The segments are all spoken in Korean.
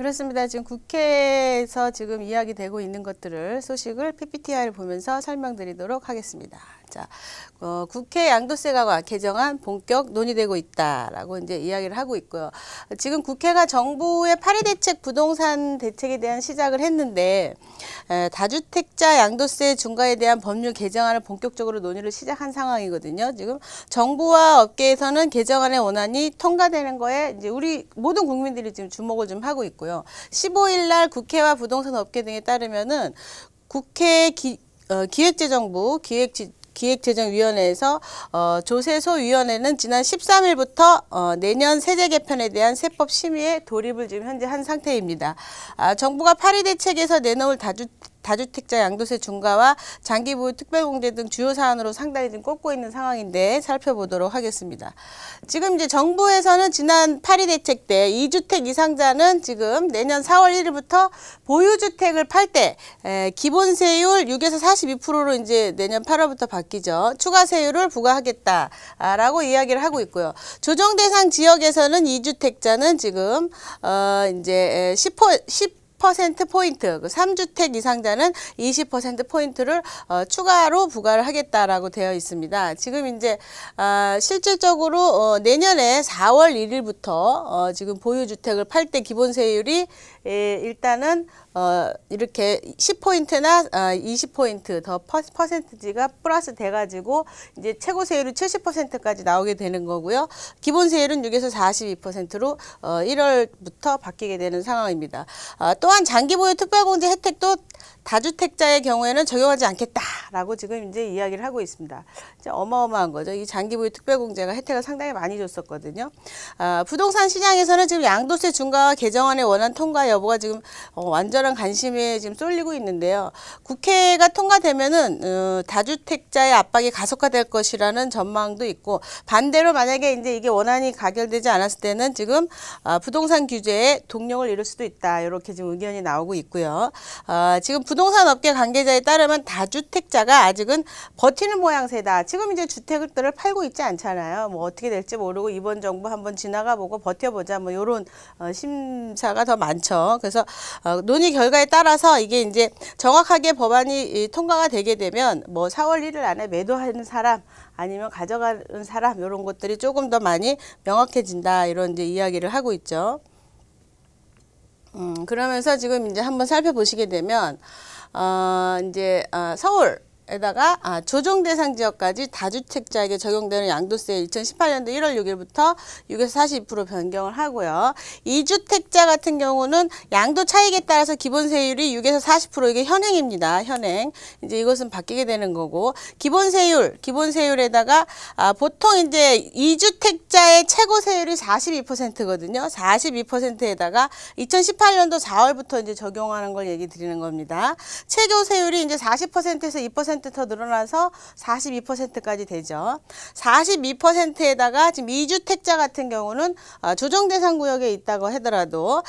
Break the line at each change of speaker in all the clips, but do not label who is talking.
그렇습니다. 지금 국회에서 지금 이야기되고 있는 것들을 소식을 PPT를 보면서 설명드리도록 하겠습니다. 자, 어, 국회 양도세가 개정안 본격 논의되고 있다라고 이제 이야기를 하고 있고요. 지금 국회가 정부의 파리 대책 부동산 대책에 대한 시작을 했는데 에, 다주택자 양도세 중과에 대한 법률 개정안을 본격적으로 논의를 시작한 상황이거든요. 지금 정부와 업계에서는 개정안의 원안이 통과되는 거에 이제 우리 모든 국민들이 지금 주목을 좀 하고 있고요. 15일 날 국회와 부동산 업계 등에 따르면은 국회 기, 어, 기획재정부 기획지 기획재정위원회에서 어, 조세소위원회는 지난 13일부터 어, 내년 세제 개편에 대한 세법 심의에 돌입을 지금 현재 한 상태입니다. 아, 정부가 파리 대책에서 내놓을 다주 다주택자 양도세 중과와 장기보유 특별공제 등 주요 사안으로 상당히 좀 꼽고 있는 상황인데 살펴보도록 하겠습니다. 지금 이제 정부에서는 지난 8위 대책 때 2주택 이상자는 지금 내년 4월 1일부터 보유주택을 팔 때 기본 세율 6에서 42%로 이제 내년 8월부터 바뀌죠. 추가 세율을 부과하겠다라고 이야기를 하고 있고요. 조정 대상 지역에서는 2주택자는 지금 어 이제 10% 10 10% 포인트, 그 3주택 이상자는 20% 포인트를 어, 추가로 부과를 하겠다라고 되어 있습니다. 지금 이제 어, 실질적으로 어, 내년에 4월 1일부터 어, 지금 보유주택을 팔 때 기본세율이 예, 일단은 어, 이렇게 10포인트나 어, 20포인트 더 퍼센트지가 플러스 돼가지고 이제 최고 세율이 70%까지 나오게 되는 거고요. 기본 세율은 6에서 42%로 어, 1월부터 바뀌게 되는 상황입니다. 어, 또한 장기보유 특별공제 혜택도 다주택자의 경우에는 적용하지 않겠다라고 지금 이제 이야기를 하고 있습니다. 이제 어마어마한 거죠. 이 장기보유 특별공제가 혜택을 상당히 많이 줬었거든요. 아, 부동산 시장에서는 지금 양도세 중과와 개정안의 원안 통과 여부가 지금 어, 완전한 관심에 지금 쏠리고 있는데요. 국회가 통과되면은 어, 다주택자의 압박이 가속화될 것이라는 전망도 있고 반대로 만약에 이제 이게 원안이 가결되지 않았을 때는 지금 어, 부동산 규제에 동력을 잃을 수도 있다. 이렇게 지금 의견이 나오고 있고요. 어, 지금 부동산 업계 관계자에 따르면 다주택자가 아직은 버티는 모양새다. 지금 이제 주택들을 팔고 있지 않잖아요. 뭐 어떻게 될지 모르고 이번 정부 한번 지나가 보고 버텨보자 뭐 이런 어, 심사가 더 많죠. 그래서 어, 논의 결과에 따라서 이게 이제 정확하게 법안이 이, 통과가 되게 되면 뭐 4월 1일 안에 매도하는 사람 아니면 가져가는 사람 이런 것들이 조금 더 많이 명확해진다 이런 이제 이야기를 하고 있죠. 음, 그러면서 지금 이제 한번 살펴보시게 되면 어, 이제 어, 서울 에다가 아, 조정 대상 지역까지 다주택자에게 적용되는 양도세 2018년도 1월 6일부터 6에서 40% 변경을 하고요. 2주택자 같은 경우는 양도 차익에 따라서 기본 세율이 6에서 40% 이게 현행입니다. 현행. 이제 이것은 바뀌게 되는 거고 기본 세율, 기본 세율에다가 아, 보통 이제 2주택자의 최고 세율이 42%거든요. 42%에다가 2018년도 4월부터 이제 적용하는 걸 얘기 드리는 겁니다. 최고 세율이 이제 40%에서 2% 3%더 늘어나서 42%까지 되죠. 42%에다가 지금 이주택자 같은 경우는 어, 조정 대상 구역에 있다고 하더라도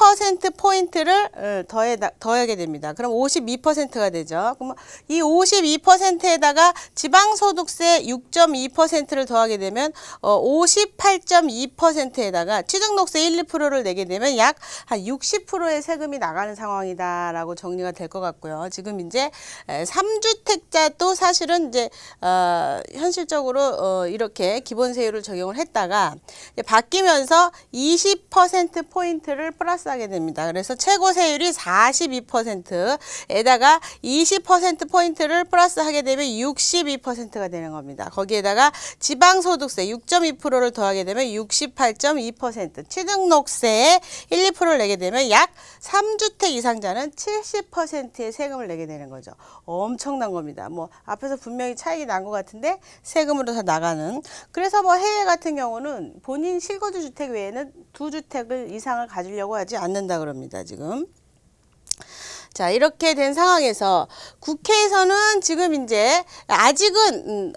퍼센트 포인트를 어, 더해 더하게 됩니다. 그럼 오십이 퍼센트가 되죠. 그럼 이 오십이 퍼센트에다가 지방소득세 육점이 퍼센트를 더하게 되면 어, 오십팔점이 퍼센트에다가 취득록세 일, 이프로를 내게 되면 약 한 육십 프로의 세금이 나가는 상황이다라고 정리가 될 것 같고요. 지금 이제 삼주택자도 사실은 이제 어, 현실적으로 어, 이렇게 기본세율을 적용을 했다가 바뀌면서 이십 퍼센트 포인트를 플러스 합게 됩니다. 그래서 최고 세율이 42%에다가 20%포인트를 플러스하게 되면 62%가 되는 겁니다. 거기에다가 지방소득세 6.2%를 더하게 되면 68.2%, 취등록세에 1, 2%를 내게 되면 약 3주택 이상자는 70%의 세금을 내게 되는 거죠. 엄청난 겁니다. 뭐 앞에서 분명히 차익이 난 것 같은데 세금으로 다 나가는. 그래서 뭐 해외 같은 경우는 본인 실거주 주택 외에는 두 주택을 이상을 가지려고 하죠. 하지 않는다 그럽니다. 지금. 자, 이렇게 된 상황에서 국회에서는 지금 이제 아직은 음,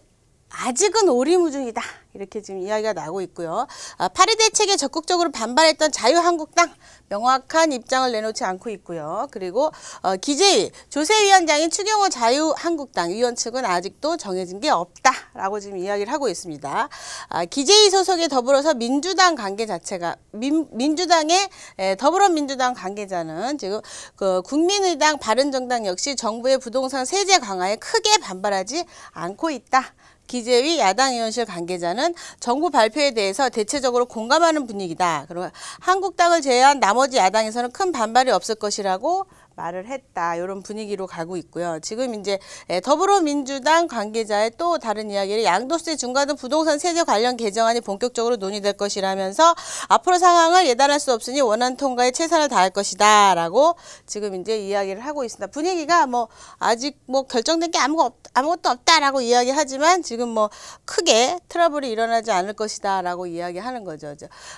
아직은 오리무중이다. 이렇게 지금 이야기가 나고 오 있고요. 아, 파리 대책에 적극적으로 반발했던 자유한국당 명확한 입장을 내놓지 않고 있고요. 그리고 어, 기재위 조세 위원장인 추경호 자유한국당 위원 측은 아직도 정해진 게 없다라고 지금 이야기를 하고 있습니다. 아, 기재위 소속에 더불어서 민주당 관계 자체가 민, 민주당의 에, 더불어민주당 관계자는 지금 그 국민의당 바른정당 역시 정부의 부동산 세제 강화에 크게 반발하지 않고 있다. 기재위 야당 의원실 관계자는 정부 발표에 대해서 대체적으로 공감하는 분위기다. 그리고 한국당을 제외한 나머지 야당에서는 큰 반발이 없을 것이라고 말을 했다. 이런 분위기로 가고 있고요. 지금 이제 예, 더불어민주당 관계자의 또 다른 이야기를 양도세 중과등 부동산 세제 관련 개정안이 본격적으로 논의될 것이라면서 앞으로 상황을 예단할 수 없으니 원안 통과에 최선을 다할 것이다. 라고 지금 이제 이야기를 하고 있습니다. 분위기가 뭐 아직 뭐 결정된 게 아무, 아무것도 없다라고 이야기하지만 지금 뭐 크게 트러블이 일어나지 않을 것이다. 라고 이야기하는 거죠.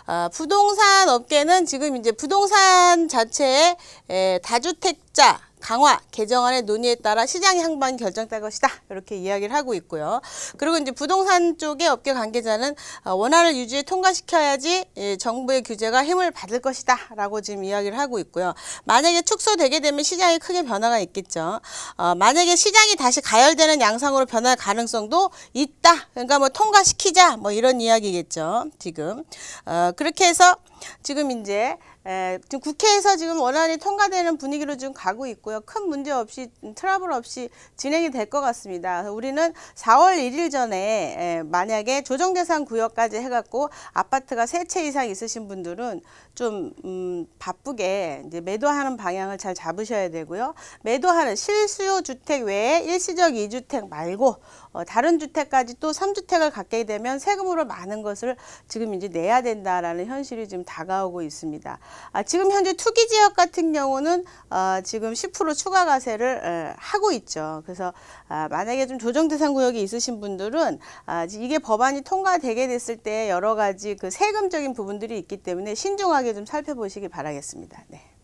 아, 부동산 업계는 지금 이제 부동산 자체에 예, 다주택 선택자 강화 개정안의 논의에 따라 시장의 향방이 결정될 것이다. 이렇게 이야기를 하고 있고요. 그리고 이제 부동산 쪽의 업계 관계자는 어, 원화를유지해 통과시켜야지 예, 정부의 규제가 힘을 받을 것이다. 라고 지금 이야기를 하고 있고요. 만약에 축소되게 되면 시장에 크게 변화가 있겠죠. 어, 만약에 시장이 다시 가열되는 양상으로 변할 가능성도 있다. 그러니까 뭐 통과시키자 뭐 이런 이야기겠죠. 지금 어, 그렇게 해서 지금 이제 에, 예, 지금 국회에서 지금 원안이 통과되는 분위기로 지금 가고 있고요. 큰 문제 없이 음, 트러블 없이 진행이 될 것 같습니다. 우리는 4월 1일 전에 에, 예, 만약에 조정대상 구역까지 해갖고 아파트가 세 채 이상 있으신 분들은 좀 음, 바쁘게 이제 매도하는 방향을 잘 잡으셔야 되고요. 매도하는 실수요 주택 외에 일시적 이주택 말고 어, 다른 주택까지 또 삼주택을 갖게 되면 세금으로 많은 것을 지금 이제 내야 된다라는 현실이 지금 다가오고 있습니다. 아, 지금 현재 투기 지역 같은 경우는 어, 지금 10% 추가 과세를 어, 하고 있죠. 그래서 아, 만약에 좀 조정 대상 구역이 있으신 분들은 아, 이게 법안이 통과되게 됐을 때 여러 가지 그 세금적인 부분들이 있기 때문에 신중하게 좀 살펴보시기 바라겠습니다. 네.